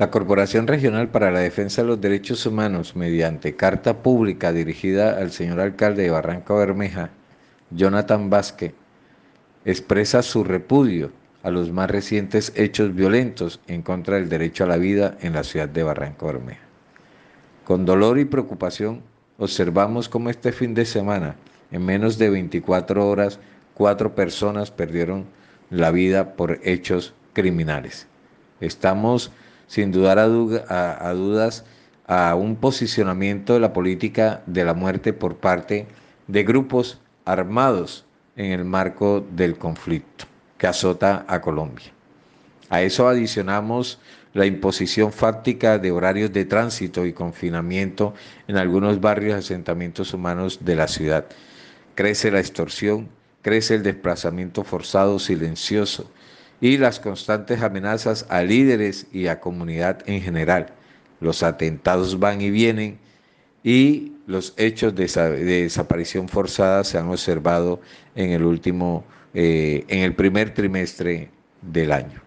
La Corporación Regional para la Defensa de los Derechos Humanos, mediante carta pública dirigida al señor alcalde de Barranco Bermeja, Jonathan Vázquez, expresa su repudio a los más recientes hechos violentos en contra del derecho a la vida en la ciudad de Barranco Bermeja. Con dolor y preocupación observamos cómo este fin de semana, en menos de 24 horas, cuatro personas perdieron la vida por hechos criminales. Estamos sin dudar a, dudas a un posicionamiento de la política de la muerte por parte de grupos armados en el marco del conflicto que azota a Colombia. A eso adicionamos la imposición fáctica de horarios de tránsito y confinamiento en algunos barrios y asentamientos humanos de la ciudad. Crece la extorsión, crece el desplazamiento forzado, silencioso, y las constantes amenazas a líderes y a comunidad en general. Los atentados van y vienen y los hechos de, desaparición forzada se han observado en el último, eh, en el primer trimestre del año.